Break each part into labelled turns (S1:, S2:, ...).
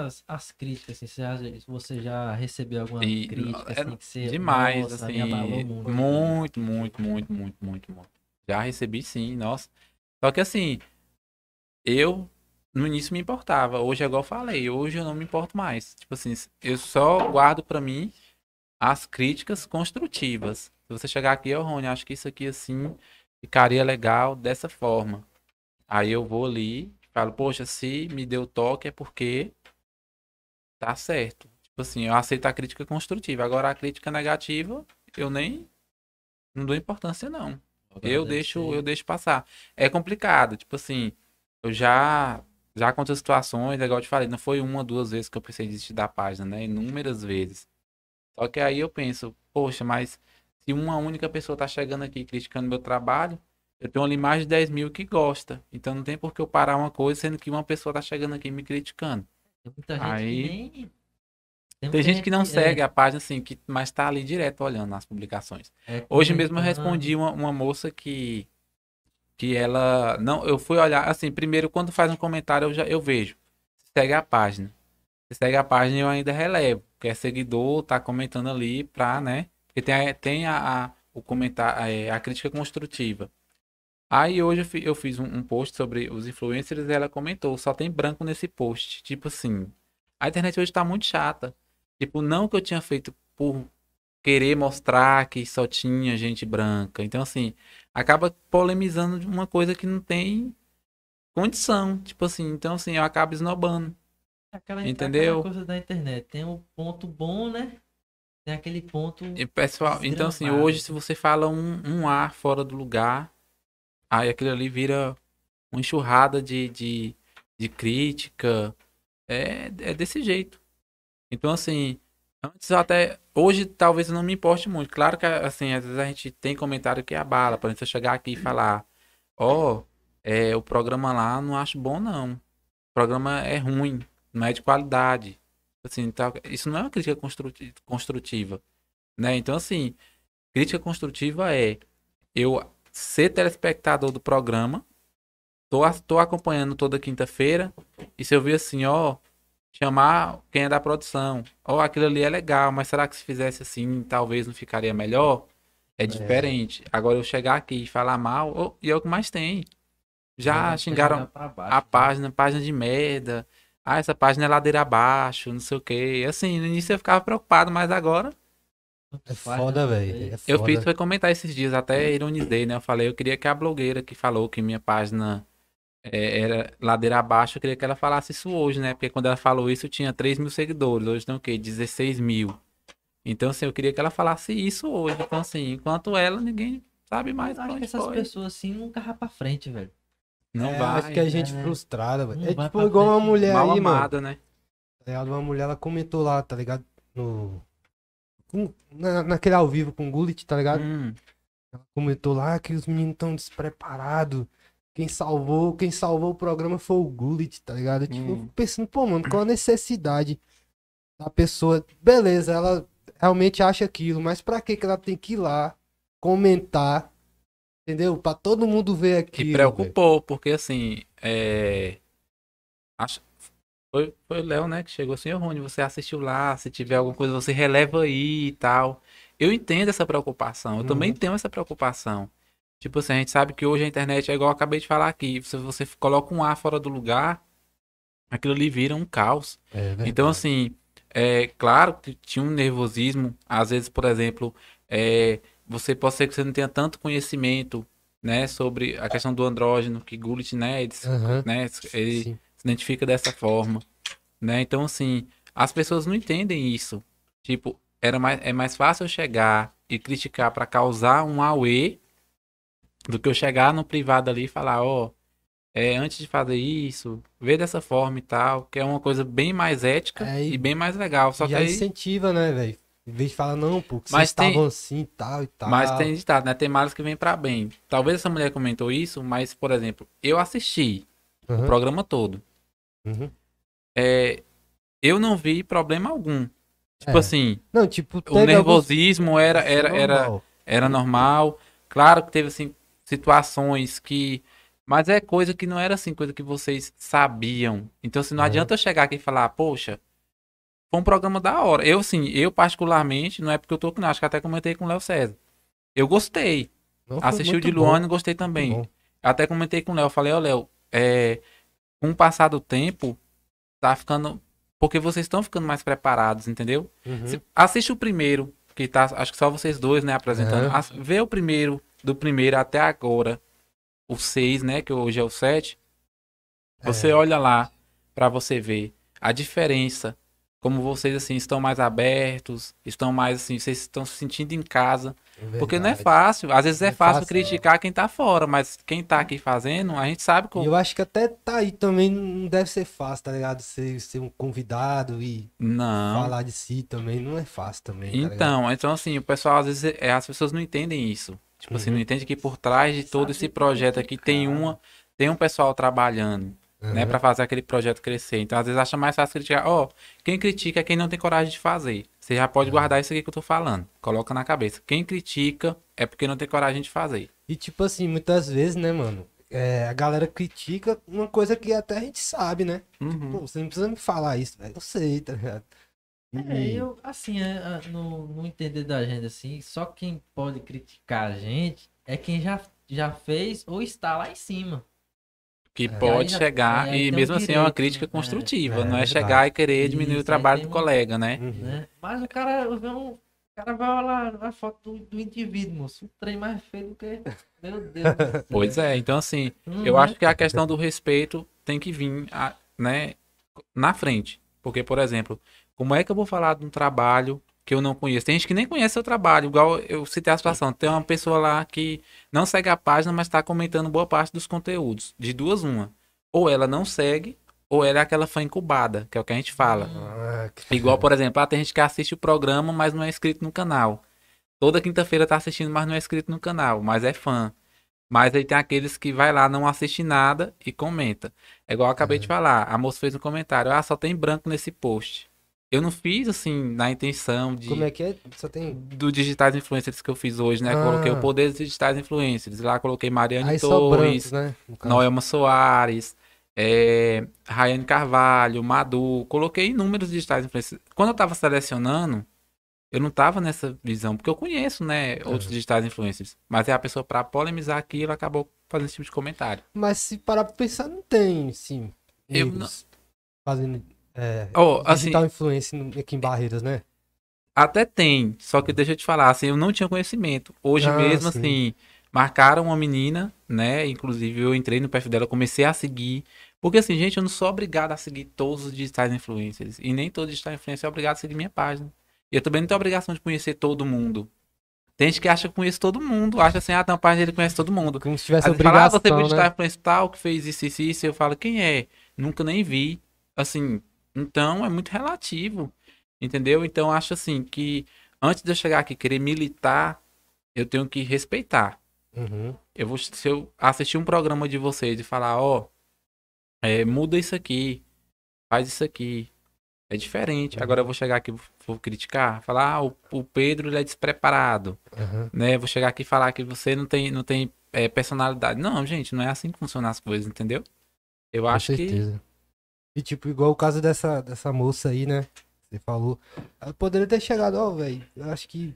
S1: as, as críticas? Assim, você, já, você já recebeu alguma e, crítica? É, assim, que você, demais, nossa, assim. Muito, muito,
S2: muito, muito, muito, muito, muito. Já recebi sim, nossa. Só que assim, eu no início me importava. Hoje, é igual eu falei, hoje eu não me importo mais. Tipo assim, eu só guardo para mim as críticas construtivas. Se você chegar aqui, eu, oh, Rony, acho que isso aqui assim ficaria legal dessa forma. Aí eu vou ali, falo, poxa, se me deu toque é porque tá certo. Tipo assim, eu aceito a crítica construtiva. Agora a crítica negativa, eu nem não dou importância não. Eu deixo, eu deixo passar. É complicado, tipo assim, eu já já aconteceu situações, é igual eu te falei, não foi uma, duas vezes que eu pensei em desistir da página, né? Inúmeras vezes. Só que aí eu penso, poxa, mas se uma única pessoa tá chegando aqui criticando meu trabalho, eu tenho ali mais de 10 mil que gosta. Então não tem por que eu parar uma coisa, sendo que uma pessoa tá chegando aqui me criticando. Tem muita gente Aí... que nem.
S1: Tem, tem gente que não é. segue
S2: a página, assim, que, mas tá ali direto olhando as publicações. É, Hoje mesmo eu respondi uma, uma moça que. Que ela. Não, eu fui olhar, assim, primeiro quando faz um comentário eu já eu vejo. Segue a página. Se segue a página eu ainda relevo. Porque é seguidor, tá comentando ali pra, né? Porque tem, tem a, a o comentário, a, é, a crítica construtiva. Aí hoje eu fiz um, um post sobre os influencers e ela comentou, só tem branco nesse post. Tipo assim, a internet hoje tá muito chata. Tipo, não que eu tinha feito por querer mostrar que só tinha gente branca. Então, assim, acaba polemizando de uma coisa que não tem condição. Tipo assim, então assim, eu acabo esnobando. É aquela, é entendeu? Aquela coisa da internet. Tem um ponto bom, né? Tem aquele ponto. E pessoal, então assim, hoje se você fala um, um ar fora do lugar, Aí aquilo ali vira uma enxurrada de, de, de crítica. É, é desse jeito. Então, assim, antes até. Hoje talvez não me importe muito. Claro que, assim, às vezes a gente tem comentário que é abala. Por exemplo, se eu chegar aqui e uhum. falar: Ó, oh, é, o programa lá não acho bom, não. O programa é ruim, não é de qualidade. Assim, então isso não é uma crítica construtiva. Né? Então, assim, crítica construtiva é eu ser telespectador do programa. Tô, tô acompanhando toda quinta-feira. E se eu vi assim, ó, chamar quem é da produção. Ó, oh, aquilo ali é legal, mas será que se fizesse assim, talvez não ficaria melhor? É, é. diferente. É. Agora eu chegar aqui e falar mal, oh, e é o que mais tem. Já é, xingaram tá a né? página, página de merda. Ah, essa página é ladeira abaixo, não sei o quê. Assim, no início eu ficava preocupado, mas agora
S1: é foda, velho. É eu fiz
S2: foi comentar esses dias, até é. ironizei, né? Eu falei, eu queria que a blogueira que falou que minha página é, era ladeira abaixo, eu queria que ela falasse isso hoje, né? Porque quando ela falou isso, eu tinha 3 mil seguidores, hoje tem o quê? 16 mil. Então, assim, eu queria que ela falasse isso hoje. Então, assim, enquanto ela, ninguém sabe mais. acho que essas foi. pessoas,
S1: assim, nunca vão pra frente, velho. Não é, vai. Acho que a é gente é, frustrada, velho. É tipo igual frente. uma mulher Mal aí, amada, mano. né? É, uma mulher, ela comentou lá, tá ligado? No com, na, naquele ao vivo com o Gullit, tá ligado? Hum. Ela comentou lá que os meninos estão despreparados. Quem salvou, quem salvou o programa foi o Gullit, tá ligado? Tipo, hum. pensando, pô, mano, qual a necessidade da pessoa? Beleza, ela realmente acha aquilo, mas pra que que ela tem que ir lá comentar, entendeu? Pra todo mundo ver
S2: aqui. E preocupou, véio. porque assim, é... Acho... Foi, foi o Léo, né, que chegou assim, ô Rony, você assistiu lá, se tiver alguma coisa, você releva aí e tal. Eu entendo essa preocupação, eu uhum. também tenho essa preocupação. Tipo assim, a gente sabe que hoje a internet é igual eu acabei de falar aqui, se você coloca um ar fora do lugar, aquilo ali vira um caos. É então, assim, é claro que tinha um nervosismo, às vezes, por exemplo, é, você pode ser que você não tenha tanto conhecimento, né, sobre a questão do andrógeno, que Gullit, né, eles, uhum. né, ele... Sim se identifica dessa forma, né? Então, assim, as pessoas não entendem isso. Tipo, era mais, é mais fácil eu chegar e criticar para causar um auê do que eu chegar no privado ali e falar, ó, oh, é, antes de fazer isso, vê dessa forma e tal, que é uma coisa bem mais ética é, e, bem mais legal. Só que aí...
S1: incentiva, né, velho? Em vez de falar, não, porque mas vocês tem... estavam assim e tal e tal. Mas tem
S2: ditado, né? Tem malas que vem para bem. Talvez essa mulher comentou isso, mas, por exemplo, eu assisti uhum. o programa todo. Uhum. É, eu não vi problema algum. Tipo é. assim, não, tipo, o nervosismo alguns... era, era, é era, normal. era normal. Claro que teve assim, situações que. Mas é coisa que não era assim, coisa que vocês sabiam. Então, assim, não uhum. adianta eu chegar aqui e falar, poxa, foi um programa da hora. Eu, assim, eu particularmente, não é porque eu tô com acho que até comentei com o Léo César. Eu gostei. Não, Assisti o de Luane e gostei também. Até comentei com o Léo, falei, ó, oh, Léo, é, com o passar do tempo, tá ficando. Porque vocês estão ficando mais preparados, entendeu? Uhum. assiste o primeiro, que tá. Acho que só vocês dois, né, apresentando. vê o primeiro, do primeiro até agora. O seis, né? Que hoje é o sete. Você é. olha lá para você ver a diferença como vocês assim estão mais abertos, estão mais assim, vocês estão se sentindo em casa. É porque não é fácil, às vezes é, é fácil, né? criticar não. quem tá fora, mas quem tá aqui fazendo, a gente sabe como. Eu
S1: acho que até tá aí também não deve ser fácil, tá ligado? Ser, ser um convidado e não. falar de si também não é fácil também. Tá então,
S2: tá então assim, o pessoal às vezes é, as pessoas não entendem isso. Tipo uhum. assim, não uhum. entende que por trás de todo sabe esse é projeto aqui tem uma tem um pessoal trabalhando uhum. né? Para fazer aquele projeto crescer. Então, às vezes, acha mais fácil criticar. Ó, oh, quem critica é quem não tem coragem de fazer. Você já pode uhum. guardar isso aqui que eu tô falando. Coloca na cabeça. Quem critica é porque não tem coragem de fazer. E, tipo assim, muitas vezes, né, mano?
S1: É, a galera critica uma coisa que até a gente sabe, né? Uhum. Tipo, você não precisa me falar isso, velho. Eu sei, tá ligado? É, uhum. eu, assim, é, é, no, no entender da gente, assim, só quem pode criticar a gente é quem já, já fez ou está lá em cima.
S2: Que é. pode chegar, e mesmo assim é uma crítica né? construtiva, é, não é, é chegar e querer diminuir o trabalho do então, colega, né? né? Uhum.
S1: Mas o cara, o cara vai olhar na foto do, indivíduo, moço. O trem mais feio do que. Meu Deus. Pois é, então assim, uhum. eu acho
S2: que a questão do respeito tem que vir né, na frente. Porque, por exemplo, como é que eu vou falar de um trabalho que eu não conheço. Tem gente que nem conhece o trabalho, igual eu citei a situação. Tem uma pessoa lá que não segue a página, mas está comentando boa parte dos conteúdos. De duas, uma. Ou ela não segue, ou ela é aquela fã incubada, que é o que a gente fala. Ah, igual, por exemplo, ah, tem gente que assiste o programa, mas não é inscrito no canal. Toda quinta-feira tá assistindo, mas não é inscrito no canal, mas é fã. Mas aí tem aqueles que vai lá, não assiste nada e comenta. É igual eu acabei de é. falar, a moça fez um comentário, ah, só tem branco nesse post. Eu não fiz, assim, na intenção de. Como é que é? Só tem. Do Digitais Influencers que eu fiz hoje, né? Ah. Coloquei o ah. poder dos Digitais Influencers. Lá coloquei Mariane Aí ah, é Torres, né? Noelma Soares, é, Rayane Carvalho, Madu. Coloquei inúmeros digitais influencers. Quando eu tava selecionando, eu não tava nessa visão, porque eu conheço, né? É. Outros digitais influencers. Mas é a pessoa pra polemizar aquilo, acabou fazendo esse tipo de comentário. Mas
S1: se parar pra pensar, não tem, sim. Eu não... Fazendo é,
S2: oh, digital
S1: assim, influência aqui em Barreiras, né?
S2: Até tem, só que deixa eu te falar, assim, eu não tinha conhecimento. Hoje ah, mesmo, sim. assim, marcaram uma menina, né? Inclusive, eu entrei no perfil dela, comecei a seguir. Porque assim, gente, eu não sou obrigado a seguir todos os digitais influencers. E nem todo digital influencer é obrigado a seguir minha página. E eu também não tenho obrigação de conhecer todo mundo. Tem gente que acha que conhece todo mundo, acha assim, ah, tem uma página ele conhece todo mundo. Como se tivesse Aí obrigação, fala, ah, você é né? digital influencer tal, que fez isso, isso, isso. Eu falo, quem é? Nunca nem vi. Assim, então é muito relativo, entendeu? Então acho assim que antes de eu chegar aqui querer militar, eu tenho que respeitar. Uhum. Eu vou se eu assistir um programa de vocês e falar, ó, oh, é, muda isso aqui, faz isso aqui, é diferente. Uhum. Agora eu vou chegar aqui, vou criticar, falar, ah, o, o Pedro ele é despreparado, uhum. né? Vou chegar aqui e falar que você não tem, não tem é, personalidade. Não, gente, não é assim que funcionam as coisas, entendeu? Eu Com acho certeza. que
S1: e tipo, igual o caso dessa, dessa moça aí, né? Você falou. Ela poderia ter chegado, ó, oh, velho, acho que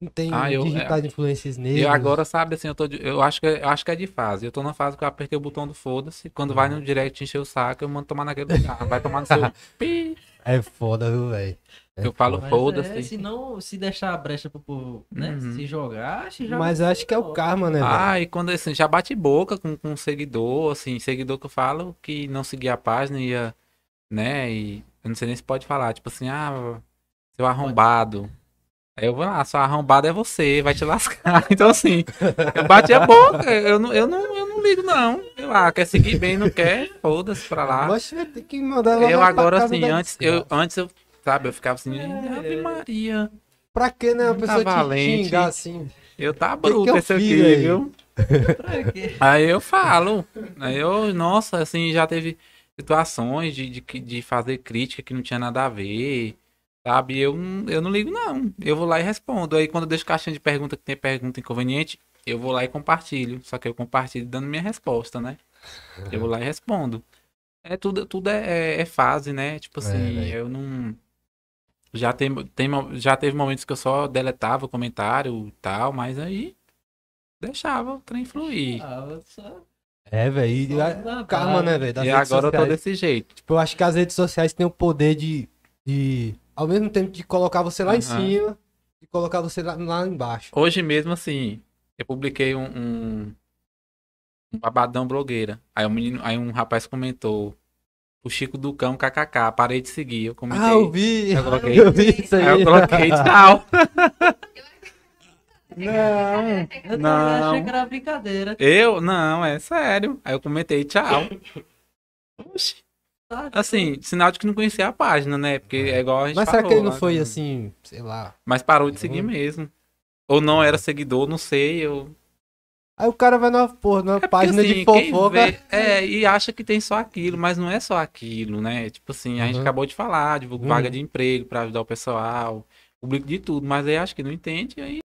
S1: não tem ah, eu, digitar é, de influências nele. Eu agora,
S2: sabe, assim, eu, tô, eu, acho que, eu acho que é de fase. Eu tô na fase que eu apertei o botão do foda-se. Quando vai uhum. no direct encher o saco, eu mando tomar naquele lugar. Vai tomar no seu. Pi.
S1: É foda, viu, velho? É eu falo foda-se. É, assim. se não se deixar a brecha pro povo, né? Uhum. Se jogar, acho joga Mas acho que é o karma, né? Véio? Ah,
S2: e quando assim, já bate boca com, um seguidor, assim, seguidor que eu falo que não seguia a página ia, né? E eu não sei nem se pode falar, tipo assim, ah, seu arrombado. Aí eu vou lá, só sua arrombada é você, vai te lascar. Então assim, eu bati a boca, eu não, eu não, eu não ligo, não. Eu, ah, quer seguir bem, não quer? Foda-se pra lá.
S1: que mandar Eu agora, assim, antes,
S2: eu, antes eu, sabe, eu ficava assim, é. Ave
S1: Maria. Pra que, né? Uma tá pessoa tá te xingar assim.
S2: Eu tá bruto esse aqui, aí? viu? aí eu falo. Aí eu, nossa, assim, já teve situações de, de, de fazer crítica que não tinha nada a ver. Sabe, eu, eu não ligo, não. Eu vou lá e respondo. Aí quando eu deixo caixinha de pergunta que tem pergunta inconveniente, eu vou lá e compartilho. Só que eu compartilho dando minha resposta, né? Eu vou lá e respondo. É tudo, tudo é, é, é fase, né? Tipo é, assim, é, eu não. Já, tem, tem, já teve momentos que eu só deletava o comentário e tal, mas aí deixava o trem fluir. Ah, só... É, velho. calma, né, velho? E agora sociais. eu tô desse
S1: jeito. Tipo, eu acho que as redes sociais têm o poder de. de ao mesmo tempo de colocar você lá uhum. em cima e colocar você lá, lá embaixo.
S2: Hoje mesmo, assim, eu publiquei um, um, um babadão blogueira. Aí um, menino, aí um rapaz comentou. O Chico do Cão, kkk, parei de seguir. Eu comentei. Ah, eu vi! Eu coloquei, eu vi isso aí. aí eu coloquei, tchau. Não, eu não. achei que era brincadeira. Eu? Não, é sério. Aí eu comentei, tchau. Oxi. Assim, sinal de que não conhecia a página, né? Porque é igual a gente Mas falou, será que ele não foi assim, sei lá. Mas parou de seguir mesmo. Ou não era seguidor, não sei, eu.
S1: Aí o cara vai numa, porra, numa é página assim, de fofoca. Vê, é,
S2: e acha que tem só aquilo, mas não é só aquilo, né? Tipo assim, a uhum. gente acabou de falar, divulga tipo, vaga uhum. de emprego para ajudar o pessoal, público de tudo, mas aí acho que não entende, aí